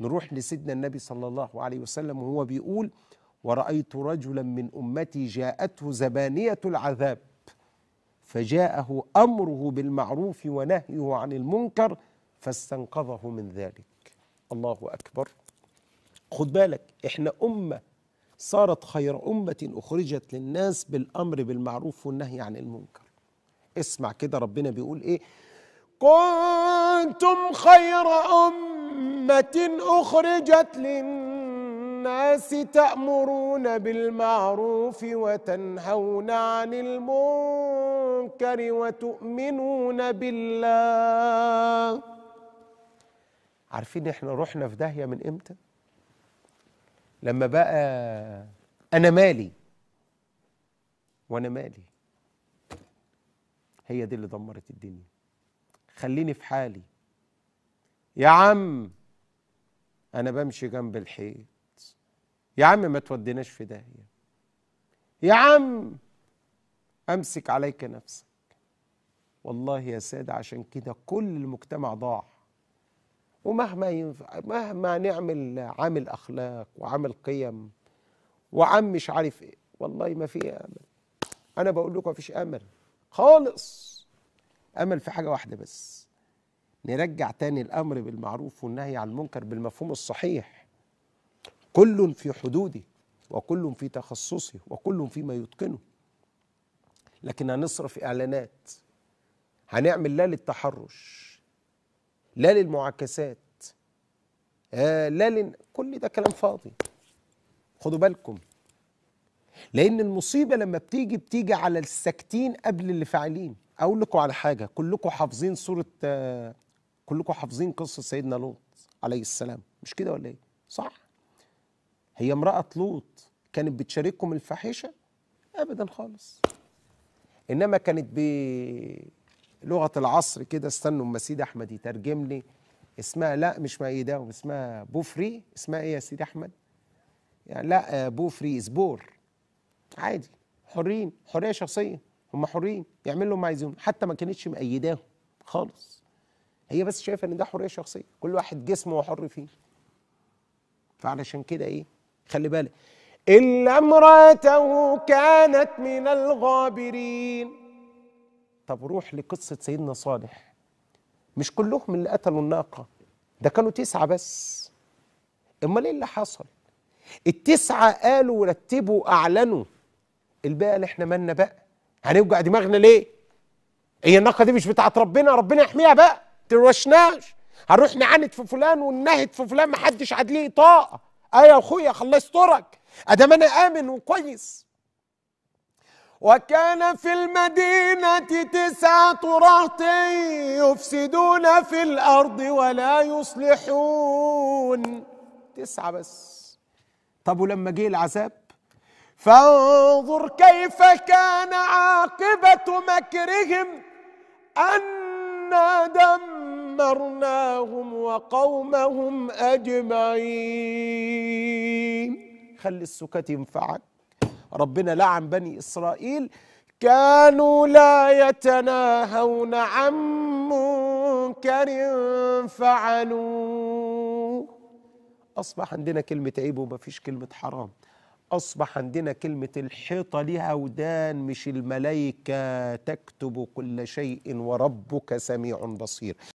نروح لسيدنا النبي صلى الله عليه وسلم وهو بيقول ورأيت رجلا من أمتي جاءته زبانية العذاب فجاءه أمره بالمعروف ونهيه عن المنكر فاستنقذه من ذلك الله أكبر خد بالك إحنا أمة صارت خير أمة أخرجت للناس بالأمر بالمعروف والنهي عن المنكر اسمع كده ربنا بيقول إيه كنتم خير أمة أمة أخرجت للناس تأمرون بالمعروف وتنهون عن المنكر وتؤمنون بالله عارفين احنا رحنا في داهية من امتى لما بقى أنا مالي وأنا مالي هي دي اللي دمرت الدنيا خليني في حالي يا عم انا بمشي جنب الحيط يا عم ما توديناش في داهيه يا عم امسك عليك نفسك والله يا ساده عشان كده كل المجتمع ضاع ومهما ينفع مهما نعمل عامل اخلاق وعامل قيم وعم مش عارف ايه والله ما في امل انا بقول لكم ما فيش امل خالص امل في حاجه واحده بس نرجع تاني الأمر بالمعروف والنهي عن المنكر بالمفهوم الصحيح كل في حدوده وكل في تخصصه وكل فيما يتقنه لكن هنصرف إعلانات هنعمل لا للتحرش لا للمعاكسات آه لا لن... كل ده كلام فاضي خدوا بالكم لأن المصيبة لما بتيجي بتيجي على الساكتين قبل اللي فاعلين أقول لكم على حاجة كلكم حافظين سورة آه كلكم حافظين قصه سيدنا لوط عليه السلام مش كده ولا ايه صح هي امراه لوط كانت بتشارككم الفاحشه ابدا خالص انما كانت بلغه العصر كده استنوا اما سيد احمد يترجم لي اسمها لا مش مايداهم إيه اسمها بوفري اسمها ايه يا سيد احمد يعني لا آه، بوفري سبور عادي حرين حريه شخصيه هم حرين يعملوا اللي عايزين عايزينه حتى ما كانتش مأيداهم خالص هي بس شايفه ان ده حريه شخصيه كل واحد جسمه حر فيه فعلشان كده ايه خلي بالك الا امراته كانت من الغابرين طب روح لقصه سيدنا صالح مش كلهم اللي قتلوا الناقه ده كانوا تسعه بس امال ايه اللي حصل التسعه قالوا رتبوا اعلنوا الباقي اللي احنا مالنا بقى هنوجع دماغنا ليه هي الناقه دي مش بتاعت ربنا ربنا يحميها بقى تروشناش هنروح نعاند في فلان وننهد في فلان محدش عدليه طاقه اه يا اخويا خلصت ترك ادام انا امن وكويس وكان في المدينة تسعة رهط يفسدون في الأرض ولا يصلحون تسعة بس طب ولما جه العذاب فانظر كيف كان عاقبة مكرهم أنا دم دمرناهم وقومهم أجمعين خلي السكات ينفعك ربنا لعن بني إسرائيل كانوا لا يتناهون عن منكر فعلوه أصبح عندنا كلمة عيب ومفيش كلمة حرام أصبح عندنا كلمة الحيطة لها ودان مش الملائكة تكتب كل شيء وربك سميع بصير